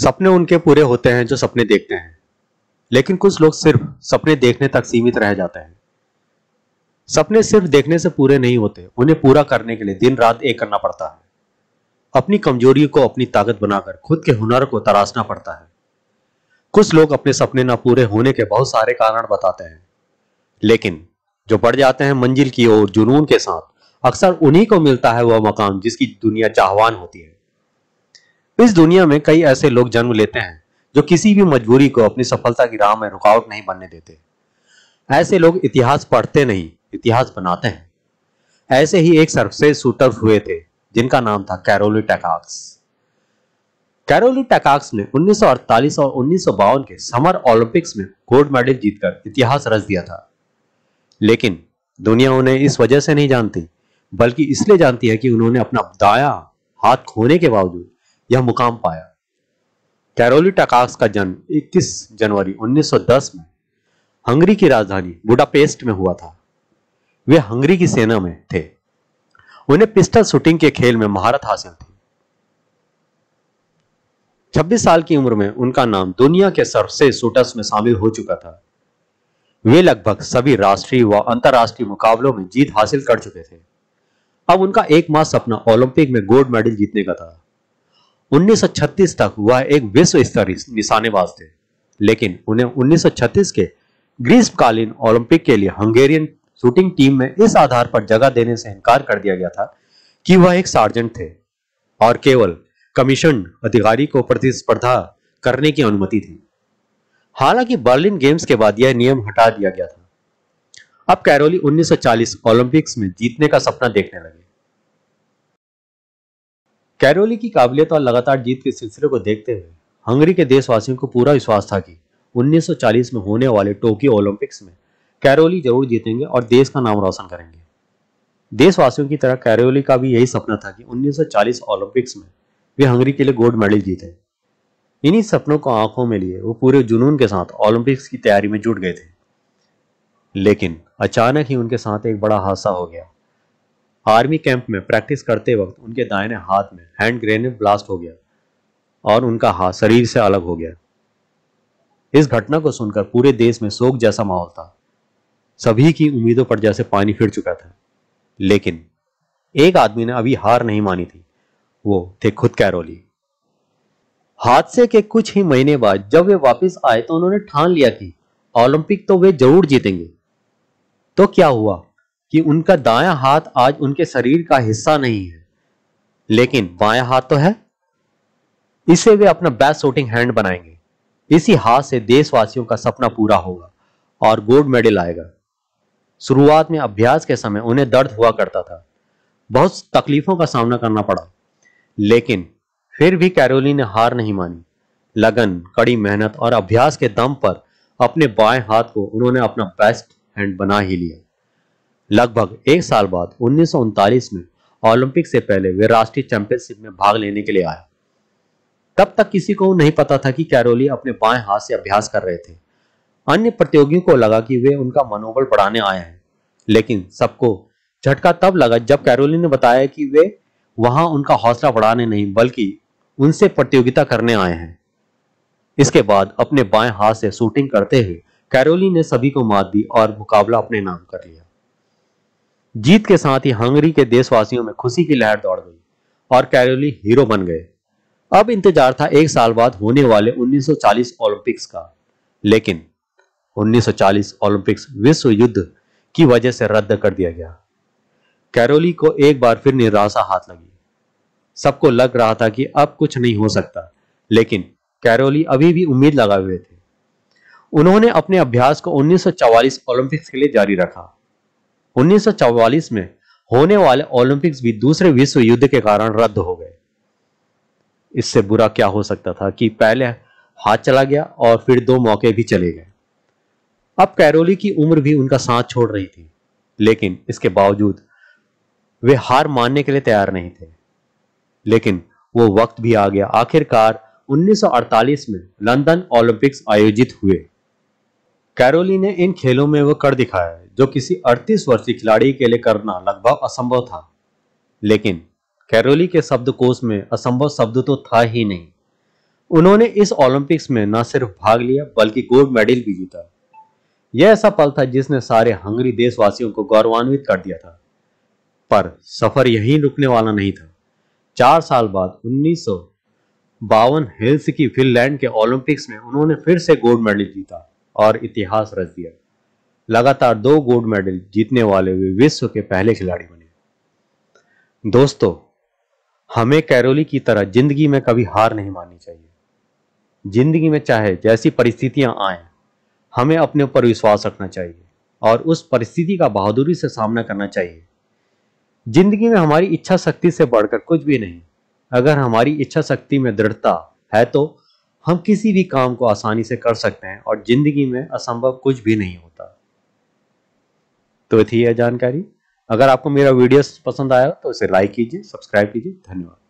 सपने उनके पूरे होते हैं जो सपने देखते हैं लेकिन कुछ लोग सिर्फ सपने देखने तक सीमित रह जाते हैं सपने सिर्फ देखने से पूरे नहीं होते उन्हें पूरा करने के लिए दिन रात एक करना पड़ता है अपनी कमजोरी को अपनी ताकत बनाकर खुद के हुनर को तराशना पड़ता है कुछ लोग अपने सपने ना पूरे होने के बहुत सारे कारण बताते हैं लेकिन जो बढ़ जाते हैं मंजिल की ओर जुनून के साथ अक्सर उन्हीं को मिलता है वह मकान जिसकी दुनिया चाहवान होती है इस दुनिया में कई ऐसे लोग जन्म लेते हैं जो किसी भी मजबूरी को अपनी सफलता की राह में रुकावट नहीं बनने देते ऐसे लोग इतिहास पढ़ते नहीं इतिहास बनाते हैं ऐसे ही एक सर्वश्रेष्ठ शूटर हुए थे जिनका नाम था कैरोली टैकाक्स कैरोली टैकाक्स ने 1948 और उन्नीस के समर ओलंपिक्स में गोल्ड मेडल जीतकर इतिहास रच दिया था लेकिन दुनिया उन्हें इस वजह से नहीं जानती बल्कि इसलिए जानती है कि उन्होंने अपना दाया हाथ खोने के बावजूद यह मुकाम पाया कैरोली टकास का जन्म 21 जनवरी 1910 में हंगरी की राजधानी बुडापेस्ट में हुआ था वे हंगरी की सेना में थे उन्हें पिस्टल शूटिंग के खेल में महारत हासिल थी 26 साल की उम्र में उनका नाम दुनिया के सबसे शूटर्स में शामिल हो चुका था वे लगभग सभी राष्ट्रीय व अंतर्राष्ट्रीय मुकाबलों में जीत हासिल कर चुके थे अब उनका एकमात्र सपना ओलंपिक में गोल्ड मेडल जीतने का था 1936 तक वह एक विश्व स्तरीय निशानेबाज थे लेकिन उन्हें 1936 के ग्रीष्मकालीन ओलंपिक के लिए हंगेरियन शूटिंग टीम में इस आधार पर जगह देने से इनकार कर दिया गया था कि वह एक सार्जेंट थे और केवल कमीशन अधिकारी को प्रतिस्पर्धा करने की अनुमति थी हालांकि बर्लिन गेम्स के बाद यह नियम हटा दिया गया था अब कैरोली 1940 ओलंपिक्स में जीतने का सपना देखने लगे कैरोली की काबिलियत और लगातार जीत के सिलसिले को देखते हुए हंगरी के देशवासियों को पूरा विश्वास था कि 1940 में होने वाले टोक्यो ओलंपिक्स में कैरोली जरूर जीतेंगे और देश का नाम रोशन करेंगे देशवासियों की तरह कैरोली का भी यही सपना था कि 1940 ओलंपिक्स में वे हंगरी के लिए गोल्ड मेडल जीते इन्हीं सपनों को आंखों में लिए वो पूरे जुनून के साथ ओलंपिक्स की तैयारी में जुट गए थे लेकिन अचानक ही उनके साथ एक बड़ा हादसा हो गया आर्मी कैंप में प्रैक्टिस करते वक्त उनके दाहिने हाथ में हैंड ग्रेनेड ब्लास्ट हो गया और उनका हाथ शरीर से अलग हो गया इस घटना को सुनकर पूरे देश में शोक जैसा माहौल था सभी की उम्मीदों पर जैसे पानी फिर चुका था लेकिन एक आदमी ने अभी हार नहीं मानी थी वो थे खुद कैरोली हादसे के कुछ ही महीने बाद जब वे वापस आए तो उन्होंने ठान लिया कि ओलंपिक तो वे जरूर जीतेंगे तो क्या हुआ कि उनका दाया हाथ आज उनके शरीर का हिस्सा नहीं है लेकिन बाया हाथ तो है इसे वे अपना बेस्ट शूटिंग हैंड बनाएंगे इसी हाथ से देशवासियों का सपना पूरा होगा और गोल्ड मेडल आएगा शुरुआत में अभ्यास के समय उन्हें दर्द हुआ करता था बहुत तकलीफों का सामना करना पड़ा लेकिन फिर भी कैरोली ने हार नहीं मानी लगन कड़ी मेहनत और अभ्यास के दम पर अपने बाएं हाथ को उन्होंने अपना बेस्ट हैंड बना ही लिया लगभग एक साल बाद उन्नीस में ओलंपिक से पहले वे राष्ट्रीय चैंपियनशिप में भाग लेने के लिए आया तब तक किसी को नहीं पता था कि कैरोली अपने बाएं हाथ से अभ्यास कर रहे थे अन्य प्रतियोगियों को लगा कि वे उनका मनोबल बढ़ाने आए हैं लेकिन सबको झटका तब लगा जब कैरोली ने बताया कि वे वहां उनका हौसला बढ़ाने नहीं बल्कि उनसे प्रतियोगिता करने आए हैं इसके बाद अपने बाएं हाथ से शूटिंग करते हुए कैरोली ने सभी को मात दी और मुकाबला अपने नाम कर लिया जीत के साथ ही हंगरी के देशवासियों में खुशी की लहर दौड़ गई और कैरोली हीरो बन गए अब इंतजार था एक साल बाद होने वाले 1940 ओलंपिक्स का लेकिन 1940 ओलंपिक्स विश्व युद्ध की वजह से रद्द कर दिया गया कैरोली को एक बार फिर निराशा हाथ लगी सबको लग रहा था कि अब कुछ नहीं हो सकता लेकिन कैरोली अभी भी उम्मीद लगाए हुए थे उन्होंने अपने अभ्यास को 1944 ओलंपिक्स के लिए जारी रखा 1944 में होने वाले ओलंपिक्स भी दूसरे विश्व युद्ध के कारण रद्द हो गए इससे बुरा क्या हो सकता था कि पहले हाथ चला गया और फिर दो मौके भी चले गए अब कैरोली की उम्र भी उनका साथ छोड़ रही थी लेकिन इसके बावजूद वे हार मानने के लिए तैयार नहीं थे लेकिन वो वक्त भी आ गया आखिरकार 1948 में लंदन ओलंपिक्स आयोजित हुए कैरोली ने इन खेलों में वो कर दिखाया जो किसी 38 वर्षीय खिलाड़ी के लिए करना लगभग असंभव था लेकिन कैरोली के शब्दकोश में असंभव शब्द तो था ही नहीं उन्होंने इस ओलंपिक्स में न सिर्फ भाग लिया बल्कि गोल्ड मेडल भी जीता यह ऐसा पल था जिसने सारे हंगरी देशवासियों को गौरवान्वित कर दिया था पर सफर यहीं रुकने वाला नहीं था चार साल बाद उन्नीस बावन हेल्स की फिनलैंड के ओलंपिक्स में उन्होंने फिर से गोल्ड मेडल जीता और इतिहास रच दिया लगातार दो गोल्ड मेडल जीतने वाले वे विश्व के पहले खिलाड़ी बने दोस्तों हमें कैरोली की तरह जिंदगी में कभी हार नहीं माननी चाहिए जिंदगी में चाहे जैसी परिस्थितियां आए हमें अपने ऊपर विश्वास रखना चाहिए और उस परिस्थिति का बहादुरी से सामना करना चाहिए जिंदगी में हमारी इच्छा शक्ति से बढ़कर कुछ भी नहीं अगर हमारी इच्छा शक्ति में दृढ़ता है तो हम किसी भी काम को आसानी से कर सकते हैं और जिंदगी में असंभव कुछ भी नहीं होता तो थी यह जानकारी अगर आपको मेरा वीडियो पसंद आया तो इसे लाइक कीजिए सब्सक्राइब कीजिए धन्यवाद